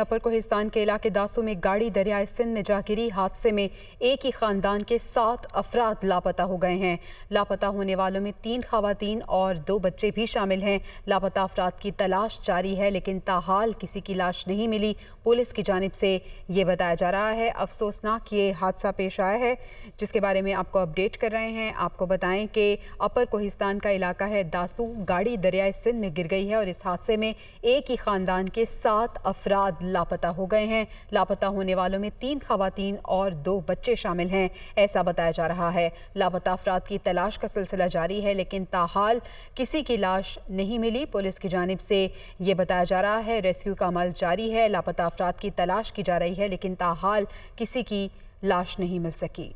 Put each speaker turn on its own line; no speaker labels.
अपर कोहिस्तान के इलाके दासू में गाड़ी दरियाए सिंध में जा गिरी हादसे में एक ही खानदान के सात अफराद लापता हो गए हैं लापता होने वालों में तीन खातन और दो बच्चे भी शामिल हैं लापता अफराद की तलाश जारी है लेकिन ताहाल किसी की लाश नहीं मिली पुलिस की जानब से ये बताया जा रहा है अफसोसनाक ये हादसा पेश आया है जिसके बारे में आपको अपडेट कर रहे हैं आपको बताएं कि अपर कोहिस्तान का इलाका है दासू गाड़ी दरियाए सिंध में गिर गई है और इस हादसे में एक ही खानदान के सात अफराद लापता हो गए हैं लापता होने वालों में तीन खातन और दो बच्चे शामिल हैं ऐसा बताया जा रहा है लापता अफराद की तलाश का सिलसिला जारी है लेकिन ताहाल किसी की लाश नहीं मिली पुलिस की जानब से ये बताया जा रहा है रेस्क्यू का अमल जारी है लापता अफराद की तलाश की जा रही है लेकिन ताहाल किसी की लाश नहीं मिल सकी